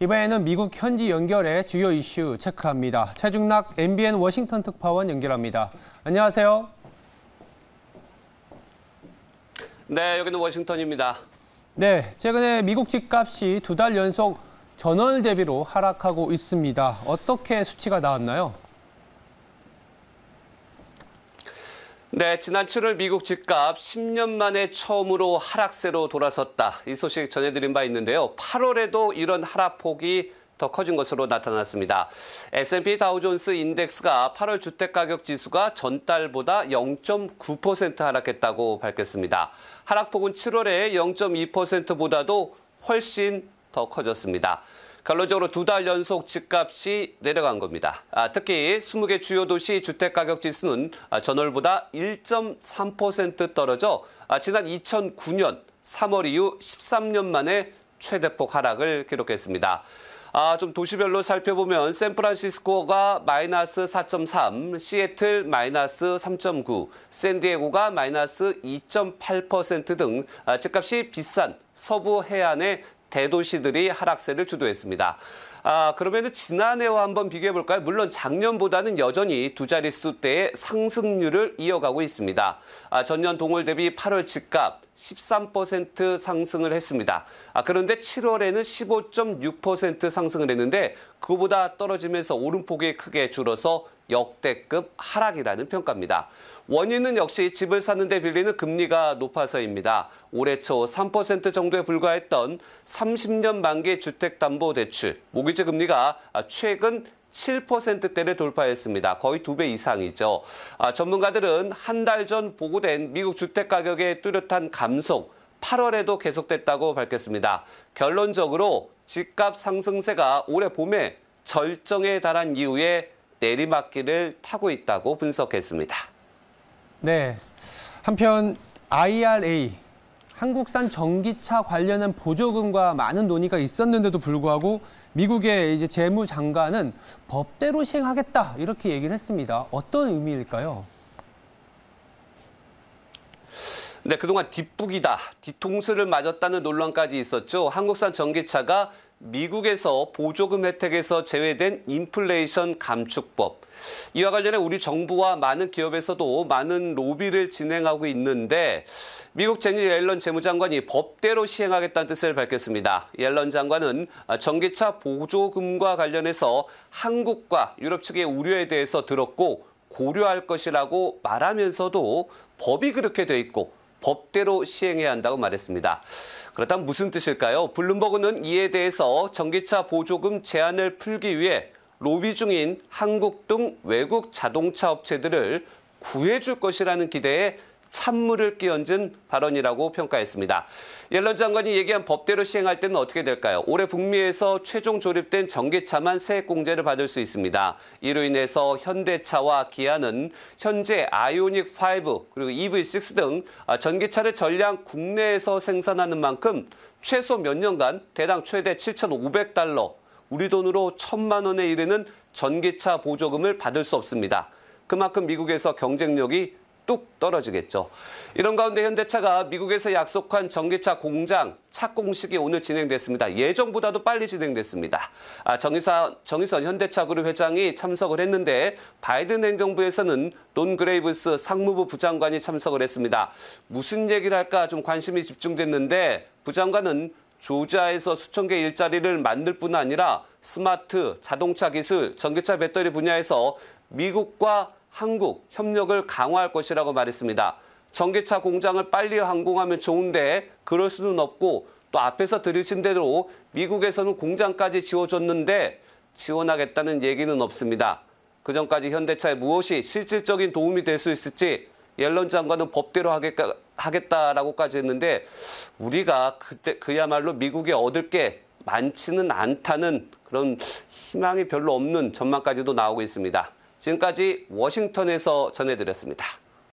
이번에는 미국 현지 연결의 주요 이슈 체크합니다. 최중락 MBN 워싱턴 특파원 연결합니다. 안녕하세요. 네, 여기는 워싱턴입니다. 네, 최근에 미국 집값이 두 달 연속 전월 대비로 하락하고 있습니다. 어떻게 수치가 나왔나요? 네, 지난 7월 미국 집값 10년 만에 처음으로 하락세로 돌아섰다. 이 소식 전해드린 바 있는데요. 8월에도 이런 하락폭이 더 커진 것으로 나타났습니다. S&P 다우존스 인덱스가 8월 주택가격 지수가 전달보다 0.9% 하락했다고 밝혔습니다. 하락폭은 7월에 0.2%보다도 훨씬 더 커졌습니다. 결론적으로 두 달 연속 집값이 내려간 겁니다. 아, 특히 20개 주요 도시 주택가격 지수는 아, 전월보다 1.3% 떨어져 아, 지난 2009년 3월 이후 13년 만에 최대폭 하락을 기록했습니다. 아, 좀 도시별로 살펴보면 샌프란시스코가 마이너스 4.3, 시애틀 마이너스 3.9, 샌디에고가 마이너스 2.8%등 아, 집값이 비싼 서부 해안의 대도시들이 하락세를 주도했습니다. 아, 그러면 지난해와 한번 비교해 볼까요? 물론 작년보다는 여전히 두 자릿수대의 상승률을 이어가고 있습니다. 아, 전년 동월 대비 8월 집값 13% 상승을 했습니다. 아, 그런데 7월에는 15.6% 상승을 했는데 그보다 떨어지면서 오름폭이 크게 줄어서 역대급 하락이라는 평가입니다. 원인은 역시 집을 샀는데 빌리는 금리가 높아서입니다. 올해 초 3% 정도에 불과했던 30년 만기 주택담보대출, 모기지 금리가 최근 7%대를 돌파했습니다. 거의 두 배 이상이죠. 아, 전문가들은 한 달 전 보고된 미국 주택 가격의 뚜렷한 감속, 8월에도 계속됐다고 밝혔습니다. 결론적으로 집값 상승세가 올해 봄에 절정에 달한 이후에 내리막길을 타고 있다고 분석했습니다. 네. 한편 IRA 한국산 전기차 관련한 보조금과 많은 논의가 있었는데도 불구하고 미국의 이제 재무 장관은 법대로 시행하겠다 이렇게 얘기를 했습니다. 어떤 의미일까요? 네, 그동안 뒷북이다, 뒤통수를 맞았다는 논란까지 있었죠. 한국산 전기차가 미국에서 보조금 혜택에서 제외된 인플레이션 감축법. 이와 관련해 우리 정부와 많은 기업에서도 많은 로비를 진행하고 있는데 미국 제니 옐런 재무장관이 법대로 시행하겠다는 뜻을 밝혔습니다. 옐런 장관은 전기차 보조금과 관련해서 한국과 유럽 측의 우려에 대해서 들었고 고려할 것이라고 말하면서도 법이 그렇게 돼 있고 법대로 시행해야 한다고 말했습니다. 그렇다면 무슨 뜻일까요? 블룸버그는 이에 대해서 전기차 보조금 제한을 풀기 위해 로비 중인 한국 등 외국 자동차 업체들을 구해줄 것이라는 기대에 찬물을 끼얹은 발언이라고 평가했습니다. 옐런 장관이 얘기한 법대로 시행할 때는 어떻게 될까요? 올해 북미에서 최종 조립된 전기차만 세액 공제를 받을 수 있습니다. 이로 인해서 현대차와 기아는 현재 아이오닉 5 그리고 EV6 등 전기차를 전량 국내에서 생산하는 만큼 최소 몇 년간 대당 최대 7,500달러, 우리 돈으로 1천만 원에 이르는 전기차 보조금을 받을 수 없습니다. 그만큼 미국에서 경쟁력이 뚝 떨어지겠죠. 이런 가운데 현대차가 미국에서 약속한 전기차 공장 착공식이 오늘 진행됐습니다. 예정보다도 빨리 진행됐습니다. 아, 정의사, 정의선 현대차그룹 회장이 참석을 했는데 바이든 행정부에서는 논 그레이브스 상무부 부장관이 참석을 했습니다. 무슨 얘기를 할까 좀 관심이 집중됐는데 부장관은 조자에서 수천 개 일자리를 만들 뿐 아니라 스마트, 자동차 기술, 전기차 배터리 분야에서 미국과 한국 협력을 강화할 것이라고 말했습니다. 전기차 공장을 빨리 항공하면 좋은데 그럴 수는 없고 또 앞에서 들으신 대로 미국에서는 공장까지 지어줬는데 지원하겠다는 얘기는 없습니다. 그 전까지 현대차에 무엇이 실질적인 도움이 될 수 있을지 옐런 장관은 법대로 하겠다, 하겠다라고까지 했는데 우리가 그때 그야말로 미국에 얻을 게 많지는 않다는 그런 희망이 별로 없는 전망까지도 나오고 있습니다. 지금까지 워싱턴에서 전해드렸습니다.